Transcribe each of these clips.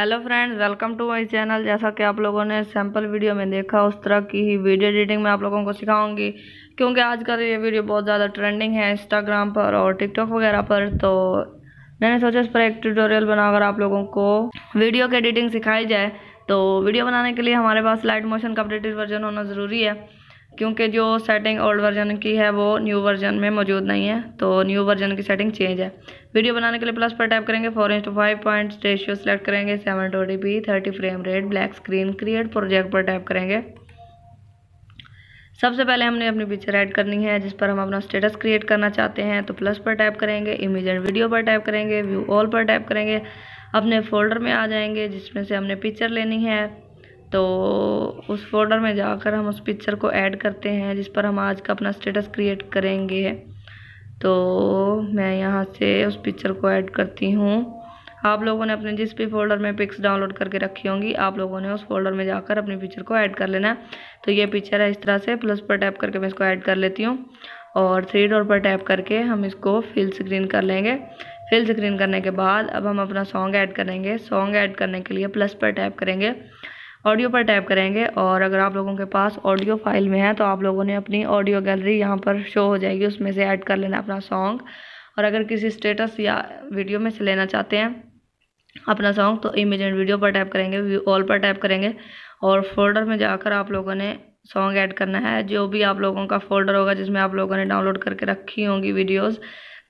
hello friends welcome to my channel जैसा कि आप लोगों ने सैम्पल वीडियो में देखा उस तरह की ही वीडियो एडिटिंग में आप लोगों को सिखाऊंगी क्योंकि आजकल ये वीडियो बहुत ज़्यादा ट्रेंडिंग है इंस्टाग्राम पर और टिकटॉक वगैरह पर तो मैंने सोचा इस पर एक ट्यूटोरियल बनाकर आप लोगों को वीडियो की एडिटिंग सिखाई जाए तो वीडियो बनाने के लिए हमारे पास लाइट मोशन का अपडेटेड वर्जन होना ज़रूरी है क्योंकि जो सेटिंग ओल्ड वर्जन की है वो न्यू वर्जन में मौजूद नहीं है तो न्यू वर्जन की सेटिंग चेंज है वीडियो बनाने के लिए प्लस पर टैप करेंगे four is to five point ratio select करेंगे seven twenty P thirty frame rate black screen create project पर टैप करेंगे सबसे पहले हमने अपनी पिक्चर ऐड करनी है जिस पर हम अपना स्टेटस क्रिएट करना चाहते हैं तो प्लस पर टैप करेंगे इमेज एंड वीडियो पर टैप करेंगे व्यू ऑल पर टैप करेंगे अपने फोल्डर में आ जाएंगे जिसमें से हमने पिक्चर लेनी है तो उस फोल्डर में जाकर हम उस पिक्चर को ऐड करते हैं जिस पर हम आज का अपना स्टेटस क्रिएट करेंगे तो मैं यहाँ से उस पिक्चर को ऐड करती हूँ आप लोगों ने अपने जिस भी फोल्डर में पिक्स डाउनलोड करके रखी होंगी आप लोगों ने उस फोल्डर में जाकर अपनी पिक्चर को ऐड कर लेना है तो ये पिक्चर है इस तरह से प्लस पर टैप करके मैं इसको ऐड कर लेती हूँ और थ्री डोर पर टैप करके हम इसको फिल स्क्रीन कर लेंगे फिल स्क्रीन करने के बाद अब हम अपना सॉन्ग ऐड करेंगे सॉन्ग ऐड करने के लिए प्लस पर टैप करेंगे ऑडियो पर टैप करेंगे और अगर आप लोगों के पास ऑडियो फाइल में है तो आप लोगों ने अपनी ऑडियो गैलरी यहाँ पर शो हो जाएगी उसमें से ऐड कर लेना अपना सॉन्ग और अगर किसी स्टेटस या वीडियो में से लेना चाहते हैं अपना सॉन्ग तो इमेज एंड वीडियो पर टैप करेंगे ऑल पर टैप करेंगे और फोल्डर में जाकर आप लोगों ने सॉन्ग ऐड करना है जो भी आप लोगों का फोल्डर होगा जिसमें आप लोगों ने डाउनलोड करके रखी होंगी वीडियोस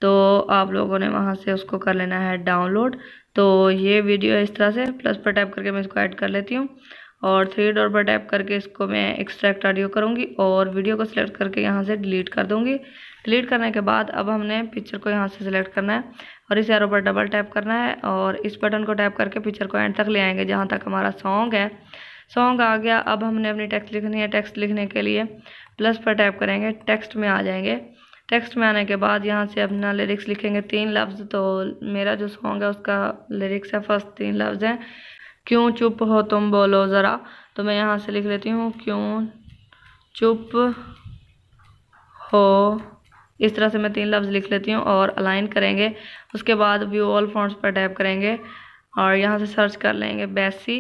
तो आप लोगों ने वहाँ से उसको कर लेना है डाउनलोड तो ये वीडियो इस तरह से प्लस पर टैप करके मैं इसको ऐड कर लेती हूँ और थ्री डॉट पर टैप करके इसको मैं एक्सट्रैक्ट ऑडियो करूँगी और वीडियो को सिलेक्ट करके यहाँ से डिलीट कर दूँगी डिलीट करने के बाद अब हमने पिक्चर को यहाँ से सिलेक्ट करना है और इस एरो पर डबल टैप करना है और इस बटन को टैप करके पिक्चर को एंड तक ले आएंगे जहाँ तक हमारा सॉन्ग है सॉन्ग आ गया अब हमने अपनी टेक्स्ट लिखनी है टेक्स्ट लिखने के लिए प्लस पर टैप करेंगे टेक्स्ट में आ जाएंगे टेक्स्ट में आने के बाद यहाँ से अपना लिरिक्स लिखेंगे तीन लफ्ज़ तो मेरा जो सॉन्ग है उसका लिरिक्स है फर्स्ट तीन लफ्ज़ हैं क्यों चुप हो तुम बोलो ज़रा तो मैं यहाँ से लिख लेती हूँ क्यों चुप हो इस तरह से मैं तीन लफ्ज़ लिख लेती हूँ और अलाइन करेंगे उसके बाद व्यू ऑल फॉन्ट्स पर टैप करेंगे और यहाँ से सर्च कर लेंगे बेसी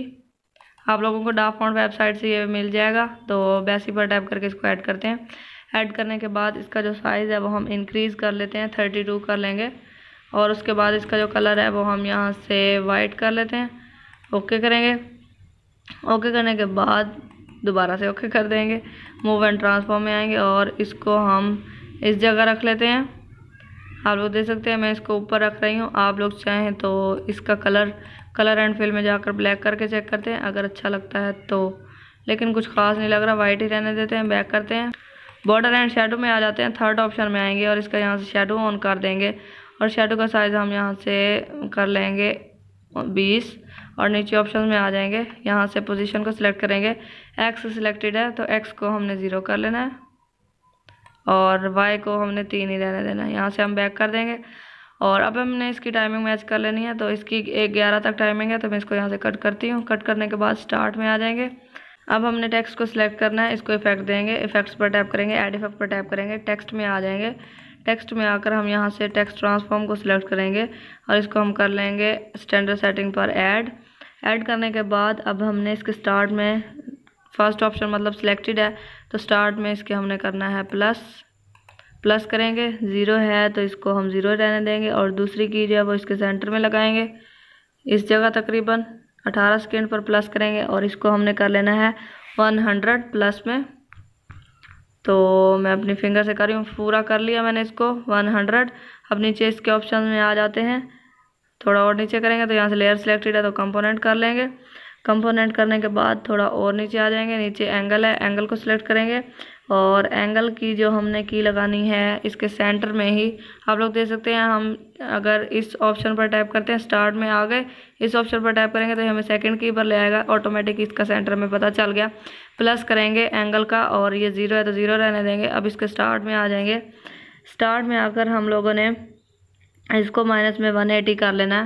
आप लोगों को डाफ फॉन्ट वेबसाइट से ये मिल जाएगा तो बेसी पर टैप करके इसको ऐड करते हैं ऐड करने के बाद इसका जो साइज़ है वो हम इंक्रीज़ कर लेते हैं थर्टी टू कर लेंगे और उसके बाद इसका जो कलर है वो हम यहाँ से वाइट कर लेते हैं ओके करेंगे ओके करने के बाद दोबारा से ओके कर देंगे मूव एंड ट्रांसफॉर्म में आएंगे और इसको हम इस जगह रख लेते हैं आप लोग देख सकते हैं मैं इसको ऊपर रख रही हूँ आप लोग चाहें तो इसका कलर कलर एंड फिल में जाकर ब्लैक करके चेक करते हैं अगर अच्छा लगता है तो लेकिन कुछ खास नहीं लग रहा वाइट ही रहने देते हैं बैक करते हैं बॉर्डर एंड शेडो में आ जाते हैं थर्ड ऑप्शन में आएंगे और इसका यहाँ से शेडो ऑन कर देंगे और शेडो का साइज़ हम यहाँ से कर लेंगे बीस और नीचे ऑप्शन में आ जाएंगे यहाँ से पोजीशन को सिलेक्ट करेंगे एक्स सिलेक्टेड है तो एक्स को हमने ज़ीरो कर लेना है और वाई को हमने तीन ही रहने देना है यहाँ से हम बैक कर देंगे और अब हमने इसकी टाइमिंग मैच कर लेनी है तो इसकी एक ग्यारह तक टाइमिंग है तो मैं इसको यहाँ से कट करती हूँ कट करने के बाद स्टार्ट में आ जाएंगे अब हमने टेक्स्ट को सिलेक्ट करना है इसको इफेक्ट देंगे इफेक्ट्स पर टैप करेंगे एड इफेक्ट पर टैप करेंगे टेक्स्ट में आ जाएंगे टेक्स्ट में आकर हम यहाँ से टेक्स्ट ट्रांसफॉर्म को सिलेक्ट करेंगे और इसको हम कर लेंगे स्टैंडर्ड सेटिंग पर ऐड ऐड करने के बाद अब हमने इसके स्टार्ट में फर्स्ट ऑप्शन मतलब सिलेक्टेड है तो स्टार्ट में इसके हमने करना है प्लस प्लस करेंगे ज़ीरो है तो इसको हम ज़ीरो रहने देंगे और दूसरी की जो है वो इसके सेंटर में लगाएंगे इस जगह तकरीबन 18 सेकेंड पर प्लस करेंगे और इसको हमने कर लेना है 100 प्लस में तो मैं अपनी फिंगर से कर रही हूँ पूरा कर लिया मैंने इसको 100 अब नीचे इसके ऑप्शन में आ जाते हैं थोड़ा और नीचे करेंगे तो यहाँ से लेयर सेलेक्टेड है तो कंपोनेंट कर लेंगे कंपोनेंट करने के बाद थोड़ा और नीचे आ जाएंगे नीचे एंगल है एंगल को सिलेक्ट करेंगे और एंगल की जो हमने की लगानी है इसके सेंटर में ही आप लोग देख सकते हैं हम अगर इस ऑप्शन पर टाइप करते हैं स्टार्ट में आ गए इस ऑप्शन पर टाइप करेंगे तो हमें सेकंड की पर ले आएगा ऑटोमेटिक इसका सेंटर में पता चल गया प्लस करेंगे एंगल का और ये ज़ीरो है तो ज़ीरो रहने देंगे अब इसके स्टार्ट में आ जाएंगे स्टार्ट में आकर हम लोगों ने इसको माइनस में वन एटी कर लेना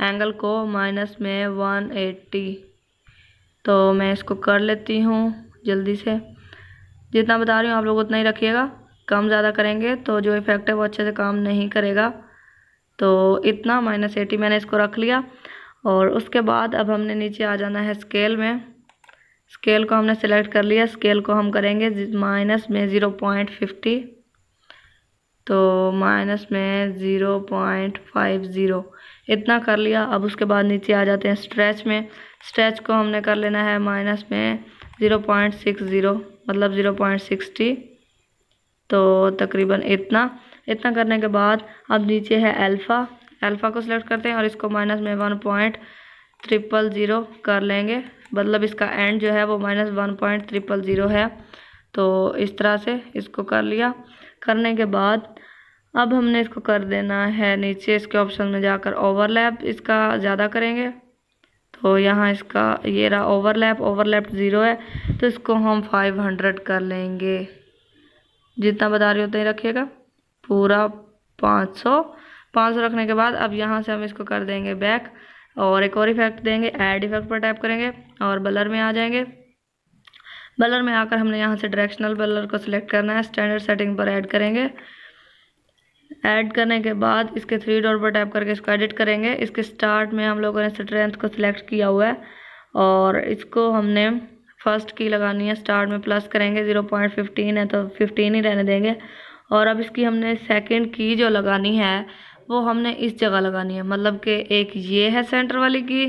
है एंगल को माइनस में वन एटी तो मैं इसको कर लेती हूँ जल्दी से जितना बता रही हूँ आप लोग उतना ही रखिएगा कम ज़्यादा करेंगे तो जो इफ़ेक्ट है वो अच्छे से काम नहीं करेगा तो इतना माइनस एटी मैंने इसको रख लिया और उसके बाद अब हमने नीचे आ जाना है स्केल में स्केल को हमने सेलेक्ट कर लिया स्केल को हम करेंगे माइनस में ज़ीरो पॉइंट फिफ्टी तो माइनस में ज़ीरो पॉइंट फाइव ज़ीरो इतना कर लिया अब उसके बाद नीचे आ जाते हैं स्ट्रेच में स्ट्रेच को हमने कर लेना है माइनस में ज़ीरो पॉइंट सिक्स ज़ीरो मतलब ज़ीरो पॉइंट सिक्सटी तो तकरीबन इतना इतना करने के बाद अब नीचे है अल्फ़ा अल्फ़ा को सिलेक्ट करते हैं और इसको माइनस में वन पॉइंट ट्रिपल ज़ीरो कर लेंगे मतलब इसका एंड जो है वो minus one point triple zero है तो इस तरह से इसको कर लिया करने के बाद अब हमने इसको कर देना है नीचे इसके ऑप्शन में जाकर ओवरलैप इसका ज़्यादा करेंगे तो यहाँ इसका ये रहा ओवरलैप ओवरलैप ज़ीरो है तो इसको हम फाइव हंड्रेड कर लेंगे जितना बता रही उतना ही रखिएगा पूरा पाँच सौ पाँच सौ रखने के बाद अब यहाँ से हम इसको कर देंगे बैक और एक और इफेक्ट देंगे ऐड इफेक्ट पर टैप करेंगे और बलर में आ जाएंगे बलर में आकर हमने यहाँ से डायरेक्शनल बलर को सिलेक्ट करना है स्टैंडर्ड सेटिंग पर ऐड करेंगे ऐड करने के बाद इसके थ्री डॉट पर टैप करके इसको एडिट करेंगे इसके स्टार्ट में हम लोगों ने स्ट्रेंथ को सिलेक्ट किया हुआ है और इसको हमने फर्स्ट की लगानी है स्टार्ट में प्लस करेंगे ज़ीरो पॉइंट फिफ्टीन है तो फिफ्टीन ही रहने देंगे और अब इसकी हमने सेकंड की जो लगानी है वो हमने इस जगह लगानी है मतलब कि एक ये है सेंटर वाली की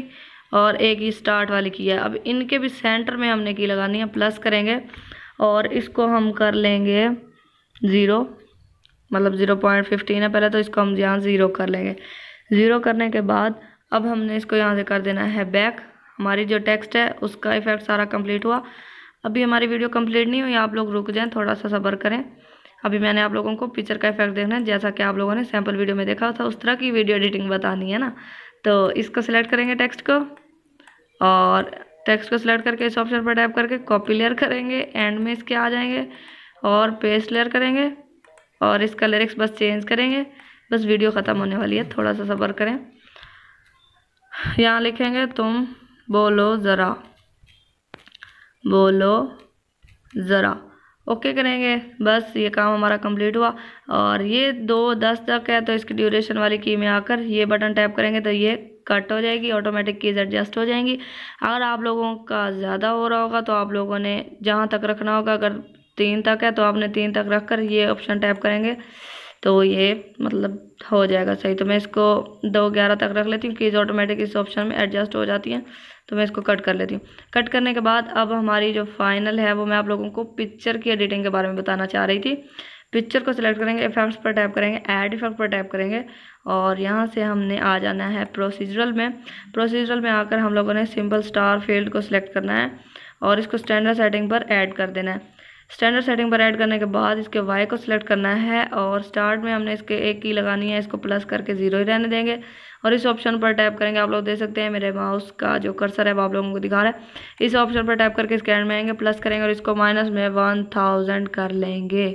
और एक ही स्टार्ट वाली की है अब इनके भी सेंटर में हमने की लगानी है प्लस करेंगे और इसको हम कर लेंगे ज़ीरो मतलब ज़ीरो पॉइंट फिफ्टीन है पहले तो इसको हम यहाँ ज़ीरो कर लेंगे ज़ीरो करने के बाद अब हमने इसको यहाँ से कर देना है बैक हमारी जो टेक्स्ट है उसका इफ़ेक्ट सारा कंप्लीट हुआ अभी हमारी वीडियो कंप्लीट नहीं हुई आप लोग रुक जाएँ थोड़ा सा सब्र करें अभी मैंने आप लोगों को पिक्चर का इफेक्ट देखना है जैसा कि आप लोगों ने सैम्पल वीडियो में देखा था उस तरह की वीडियो एडिटिंग बतानी है ना तो इसको सिलेक्ट करेंगे टेक्स्ट को और टेक्स्ट को सिलेक्ट करके इस ऑप्शन पर टाइप करके कॉपी लेयर करेंगे एंड में इसके आ जाएंगे और पेस्ट लेयर करेंगे और इसका लिरिक्स बस चेंज करेंगे बस वीडियो ख़त्म होने वाली है थोड़ा सा सबर करें यहाँ लिखेंगे तुम बोलो ज़रा बोलो ज़रा ओके करेंगे बस ये काम हमारा कंप्लीट हुआ और ये दो दस तक है तो इसकी ड्यूरेशन वाली की में आकर ये बटन टैप करेंगे तो ये कट हो जाएगी ऑटोमेटिक कीज़ एडजस्ट हो जाएंगी अगर आप लोगों का ज़्यादा हो रहा होगा तो आप लोगों ने जहाँ तक रखना होगा अगर तीन तक है तो आपने तीन तक रख कर ये ऑप्शन टैप करेंगे तो ये मतलब हो जाएगा सही तो मैं इसको दो ग्यारह तक रख लेती हूँ कीज़ ऑटोमेटिक इस ऑप्शन में एडजस्ट हो जाती हैं तो मैं इसको कट कर लेती हूँ कट करने के बाद अब हमारी जो फाइनल है वो मैं आप लोगों को पिक्चर की एडिटिंग के बारे में बताना चाह रही थी पिक्चर को सिलेक्ट करेंगे इफेक्ट्स पर टैप करेंगे ऐड इफेक्ट पर टैप करेंगे और यहाँ से हमने आ जाना है प्रोसीजरल में प्रोसीजरल में आकर हम लोगों ने सिंपल स्टार फील्ड को सिलेक्ट करना है और इसको स्टैंडर्ड सेटिंग पर ऐड कर देना है स्टैंडर्ड सेटिंग पर ऐड करने के बाद इसके वाई को सिलेक्ट करना है और स्टार्ट में हमने इसके एक की लगानी है इसको प्लस करके ज़ीरो ही रहने देंगे और इस ऑप्शन पर टैप करेंगे आप लोग देख सकते हैं मेरे माउस का जो कर्सर है वो आप लोगों को दिखा रहा है इस ऑप्शन पर टैप करके स्कैन में आएंगे प्लस करेंगे और इसको माइनस में वन थाउजेंड कर लेंगे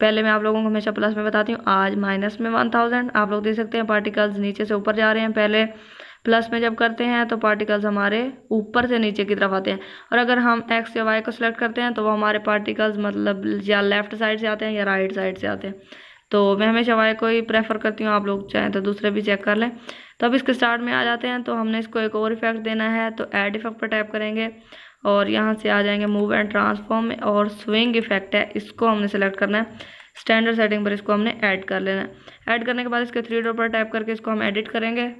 पहले मैं आप लोगों को हमेशा प्लस में बताती हूँ आज माइनस में वन थाउजेंड आप लोग देख सकते हैं पार्टिकल्स नीचे से ऊपर जा रहे हैं पहले प्लस में जब करते हैं तो पार्टिकल्स हमारे ऊपर से नीचे की तरफ आते हैं और अगर हम एक्स या वाई को सिलेक्ट करते हैं तो वो हमारे पार्टिकल्स मतलब या लेफ्ट साइड से आते हैं या राइट साइड से आते हैं तो मैं हमेशा वाई को ही प्रेफर करती हूँ आप लोग चाहें तो दूसरे भी चेक कर लें तो अब इसके स्टार्ट में आ जाते हैं तो हमने इसको एक और इफेक्ट देना है तो ऐड इफेक्ट पर टैप करेंगे और यहाँ से आ जाएंगे मूव एंड ट्रांसफॉर्म और स्विंग इफेक्ट है इसको हमने सेलेक्ट करना है स्टैंडर्ड सेटिंग पर इसको हमने ऐड कर लेना है ऐड करने के बाद इसके थ्री डॉट पर टाइप करके इसको हम एडिट करेंगे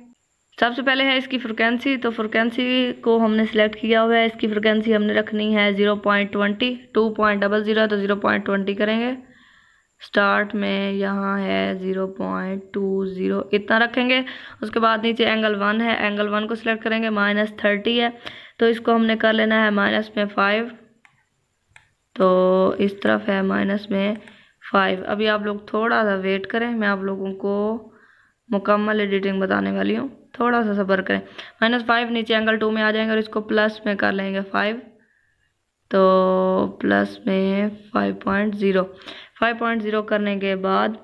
सबसे पहले है इसकी फ्रिक्वेंसी तो फ्रिक्वेंसी को हमने सेलेक्ट किया हुआ है इसकी फ्रिक्वेंसी हमने रखनी है zero point twenty two point double zero तो ज़ीरो पॉइंट ट्वेंटी करेंगे स्टार्ट में यहाँ है ज़ीरो पॉइंट टू ज़ीरो इतना रखेंगे उसके बाद नीचे एंगल वन है एंगल वन को सिलेक्ट करेंगे माइनस थर्टी है तो इसको हमने कर लेना है माइनस में फ़ाइव तो इस तरफ है माइनस में फ़ाइव अभी आप लोग थोड़ा सा वेट करें मैं आप लोगों को मुकम्मल एडिटिंग बताने वाली हूँ थोड़ा सा सब्र करें माइनस फाइव नीचे एंगल टू में आ जाएंगे और इसको प्लस में कर लेंगे फाइव तो प्लस में five point zero five point zero करने के बाद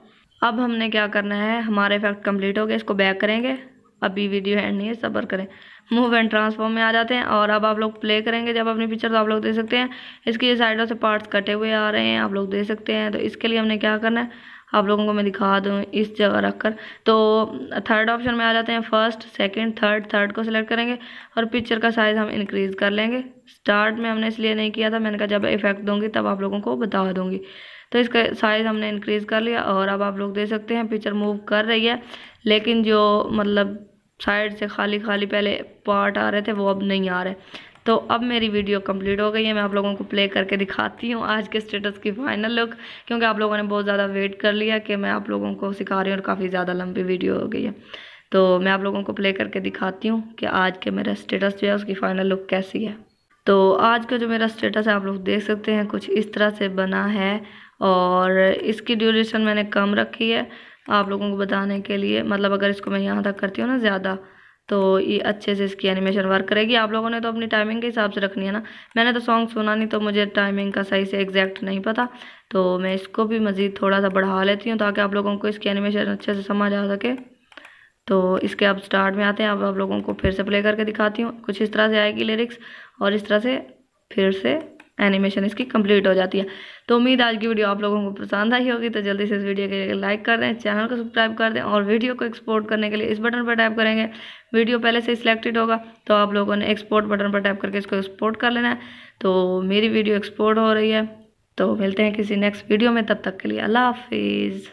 अब हमने क्या करना है हमारा इफेक्ट कंप्लीट हो गया इसको बैक करेंगे अभी वीडियो एंड नहीं है सबर करें मूव एंड ट्रांसफॉर्म में आ जाते हैं और अब आप लोग प्ले करेंगे जब अपनी पिक्चर तो आप लोग देख सकते हैं इसके साइडों से पार्ट्स कटे हुए आ रहे हैं आप लोग दे सकते हैं तो इसके लिए हमने क्या करना है आप लोगों को मैं दिखा दूँ इस जगह रख कर तो थर्ड ऑप्शन में आ जाते हैं फर्स्ट सेकंड थर्ड थर्ड को सिलेक्ट करेंगे और पिक्चर का साइज़ हम इंक्रीज़ कर लेंगे स्टार्ट में हमने इसलिए नहीं किया था मैंने कहा जब इफेक्ट दूंगी तब आप लोगों को बता दूंगी तो इसका साइज़ हमने इंक्रीज़ कर लिया और अब आप लोग दे सकते हैं पिक्चर मूव कर रही है लेकिन जो मतलब साइड से खाली खाली पहले पार्ट आ रहे थे वो अब नहीं आ रहे तो अब मेरी वीडियो कंप्लीट हो गई है मैं आप लोगों को प्ले करके दिखाती हूँ आज के स्टेटस की फाइनल लुक क्योंकि आप लोगों ने बहुत ज़्यादा वेट कर लिया कि मैं आप लोगों को सिखा रही हूँ और काफ़ी ज़्यादा लंबी वीडियो हो गई है तो मैं आप लोगों को प्ले करके दिखाती हूँ कि आज के मेरा स्टेटस जो है उसकी फ़ाइनल लुक कैसी है तो आज का जो मेरा स्टेटस है आप लोग देख सकते हैं कुछ इस तरह से बना है और इसकी ड्यूरेशन मैंने कम रखी है आप लोगों को बताने के लिए मतलब अगर इसको मैं यहाँ तक करती हूँ ना ज़्यादा तो ये अच्छे से इसकी एनिमेशन वर्क करेगी आप लोगों ने तो अपनी टाइमिंग के हिसाब से रखनी है ना मैंने तो सॉन्ग सुना नहीं तो मुझे टाइमिंग का सही से एग्जैक्ट नहीं पता तो मैं इसको भी मज़ीद थोड़ा सा बढ़ा लेती हूँ ताकि आप लोगों को इसकी एनिमेशन अच्छे से समझ आ सके तो इसके अब स्टार्ट में आते हैं अब आप लोगों को फिर से प्ले करके दिखाती हूँ कुछ इस तरह से आएगी लिरिक्स और इस तरह से फिर से एनिमेशन इसकी कंप्लीट हो जाती है तो उम्मीद आज की वीडियो आप लोगों को पसंद आई होगी तो जल्दी से इस वीडियो के लिए लाइक कर दें चैनल को सब्सक्राइब कर दें और वीडियो को एक्सपोर्ट करने के लिए इस बटन पर टैप करेंगे वीडियो पहले से सिलेक्टेड होगा तो आप लोगों ने एक्सपोर्ट बटन पर टैप करके इसको एक्सपोर्ट कर लेना है तो मेरी वीडियो एक्सपोर्ट हो रही है तो मिलते हैं किसी नेक्स्ट वीडियो में तब तक के लिए अल्लाह हाफिज़